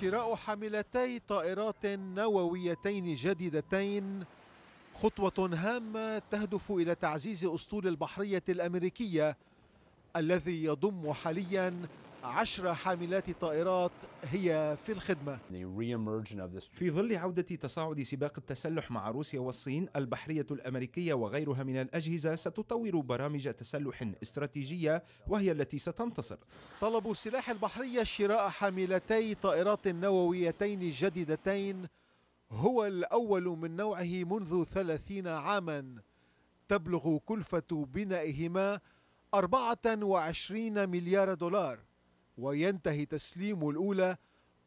شراء حاملتي طائرات نوويتين جديدتين خطوة هامة تهدف إلى تعزيز أسطول البحرية الأمريكية الذي يضم حالياً عشر حاملات طائرات هي في الخدمة في ظل عودة تصاعد سباق التسلح مع روسيا والصين البحرية الأمريكية وغيرها من الأجهزة ستطور برامج تسلح استراتيجية وهي التي ستنتصر طلب سلاح البحرية شراء حاملتي طائرات نوويتين جديدتين هو الأول من نوعه منذ ثلاثين عاما تبلغ كلفة بنائهما 24 مليار دولار وينتهي تسليم الأولى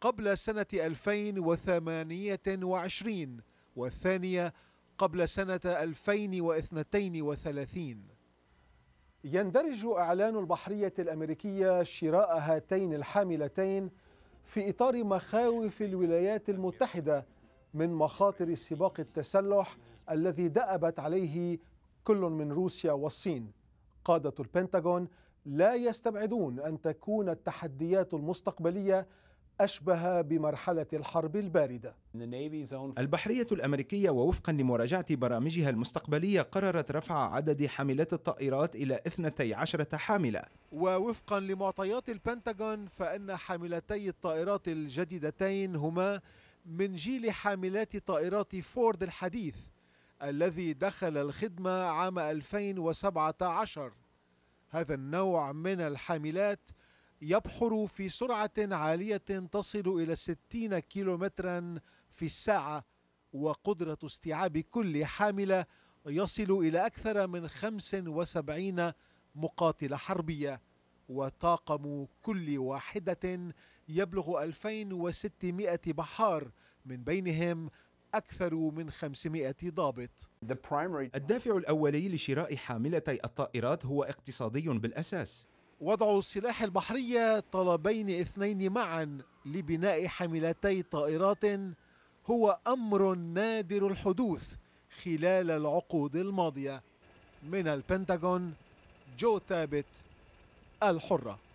قبل سنة 2028 والثانية قبل سنة 2032 يندرج إعلان البحرية الأمريكية شراء هاتين الحاملتين في إطار مخاوف الولايات المتحدة من مخاطر سباق التسلح الذي دأبت عليه كل من روسيا والصين قادة البنتاغون لا يستبعدون أن تكون التحديات المستقبلية أشبه بمرحلة الحرب الباردة البحرية الأمريكية ووفقا لمراجعة برامجها المستقبلية قررت رفع عدد حاملات الطائرات إلى 12 حاملة ووفقا لمعطيات البنتاغون فإن حاملتي الطائرات الجديدتين هما من جيل حاملات طائرات فورد الحديث الذي دخل الخدمة عام 2017 هذا النوع من الحاملات يبحر في سرعة عالية تصل إلى 60 كيلومترا في الساعة وقدرة استيعاب كل حاملة يصل إلى أكثر من 75 مقاتلة حربية وطاقم كل واحدة يبلغ 2600 بحار من بينهم أكثر من 500 ضابط الدافع الأولي لشراء حاملتي الطائرات هو اقتصادي بالأساس وضع السلاح البحرية طلبين اثنين معا لبناء حاملتي طائرات هو أمر نادر الحدوث خلال العقود الماضية من البنتاغون جو تابت الحره